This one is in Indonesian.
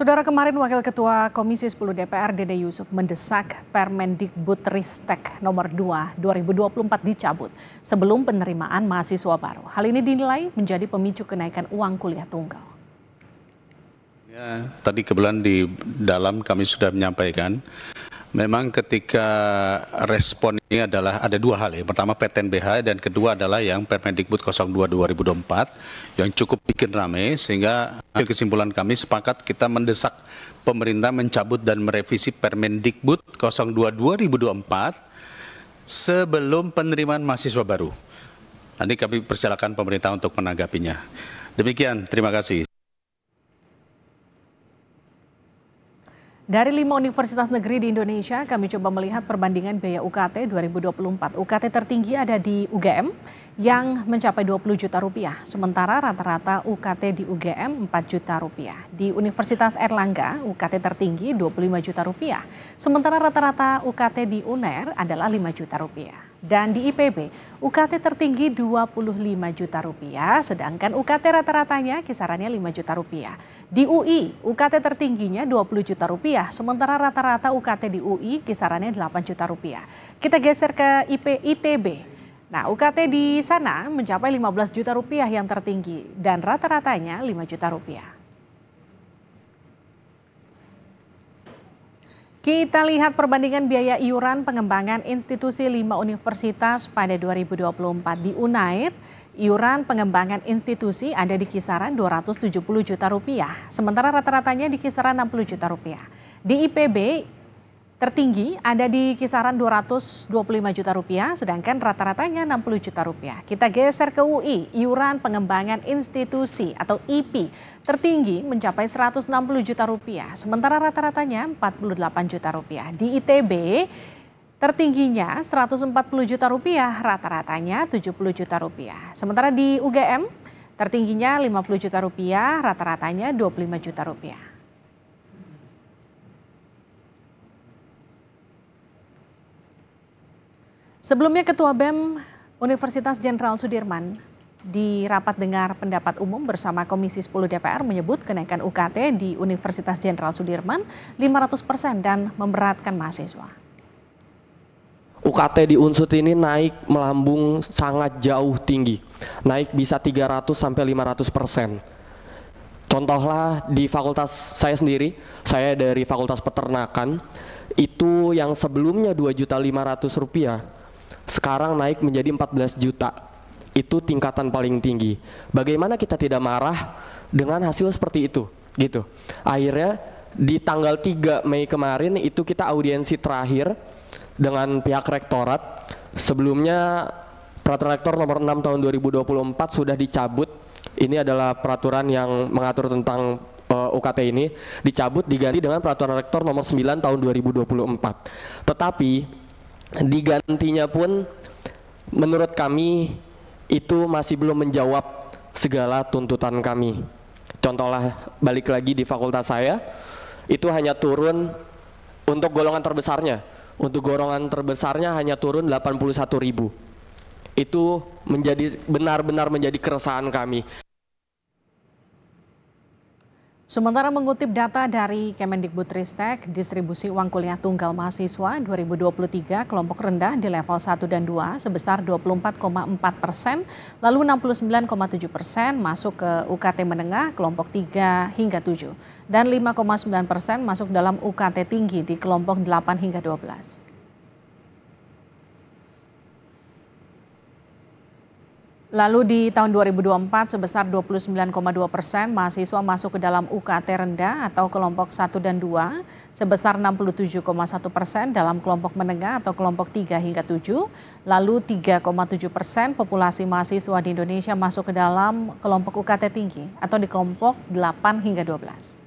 Saudara kemarin Wakil Ketua Komisi 10 DPR Dede Yusuf mendesak Permendikbud Ristek nomor 2 2024 dicabut sebelum penerimaan mahasiswa baru. Hal ini dinilai menjadi pemicu kenaikan uang kuliah tunggal. Ya, tadi kebetulan di dalam kami sudah menyampaikan Memang ketika respon ini adalah ada dua hal ya. Pertama PTNBH dan kedua adalah yang Permendikbud 02 2024 yang cukup bikin rame sehingga hasil kesimpulan kami sepakat kita mendesak pemerintah mencabut dan merevisi Permendikbud 02 2024 sebelum penerimaan mahasiswa baru. Nanti kami persilakan pemerintah untuk menanggapinya. Demikian, terima kasih. Dari lima universitas negeri di Indonesia, kami coba melihat perbandingan biaya UKT 2024. UKT tertinggi ada di UGM yang mencapai 20 juta rupiah, sementara rata-rata UKT di UGM 4 juta rupiah. Di Universitas Erlangga, UKT tertinggi 25 juta rupiah, sementara rata-rata UKT di UNER adalah 5 juta rupiah dan di IPB UKT tertinggi 25 juta rupiah, sedangkan UKT rata-ratanya kisarannya 5 juta rupiah. Di UI, UKT tertingginya 20 juta rupiah, sementara rata-rata UKT di UI kisarannya 8 juta rupiah. Kita geser ke IP ITB. Nah, UKT di sana mencapai 15 juta rupiah yang tertinggi dan rata-ratanya 5 juta rupiah. Kita lihat perbandingan biaya iuran pengembangan institusi lima universitas pada 2024 di Unair. Iuran pengembangan institusi ada di kisaran 270 juta rupiah, sementara rata-ratanya di kisaran 60 juta rupiah. Di IPB, tertinggi ada di kisaran 225 juta rupiah, sedangkan rata-ratanya 60 juta rupiah. Kita geser ke UI, iuran pengembangan institusi atau IP tertinggi mencapai 160 juta rupiah, sementara rata-ratanya 48 juta rupiah. Di ITB tertingginya 140 juta rupiah, rata-ratanya 70 juta rupiah. Sementara di UGM tertingginya 50 juta rupiah, rata-ratanya 25 juta rupiah. Sebelumnya Ketua BEM Universitas Jenderal Sudirman di rapat dengar pendapat umum bersama Komisi 10 DPR menyebut kenaikan UKT di Universitas Jenderal Sudirman 500 persen dan memberatkan mahasiswa. UKT di Unsut ini naik melambung sangat jauh tinggi, naik bisa 300 sampai 500 persen. Contohlah di fakultas saya sendiri, saya dari Fakultas Peternakan, itu yang sebelumnya ratus rupiah sekarang naik menjadi 14 juta. Itu tingkatan paling tinggi. Bagaimana kita tidak marah dengan hasil seperti itu? Gitu. Akhirnya di tanggal 3 Mei kemarin itu kita audiensi terakhir dengan pihak rektorat. Sebelumnya peraturan rektor nomor 6 tahun 2024 sudah dicabut. Ini adalah peraturan yang mengatur tentang uh, eh, UKT ini dicabut diganti dengan peraturan rektor nomor 9 tahun 2024. Tetapi digantinya pun menurut kami itu masih belum menjawab segala tuntutan kami. Contohlah balik lagi di fakultas saya, itu hanya turun untuk golongan terbesarnya. Untuk golongan terbesarnya hanya turun 81 ribu. Itu menjadi benar-benar menjadi keresahan kami. Sementara mengutip data dari Kemendikbudristek, distribusi uang kuliah tunggal mahasiswa 2023 kelompok rendah di level 1 dan 2 sebesar 24,4 persen, lalu 69,7 persen masuk ke UKT menengah kelompok 3 hingga 7, dan 5,9 persen masuk dalam UKT tinggi di kelompok 8 hingga 12. Lalu di tahun 2024 sebesar 29,2 persen mahasiswa masuk ke dalam UKT rendah atau kelompok 1 dan 2, sebesar 67,1 persen dalam kelompok menengah atau kelompok 3 hingga 7, lalu 3,7 persen populasi mahasiswa di Indonesia masuk ke dalam kelompok UKT tinggi atau di kelompok 8 hingga 12.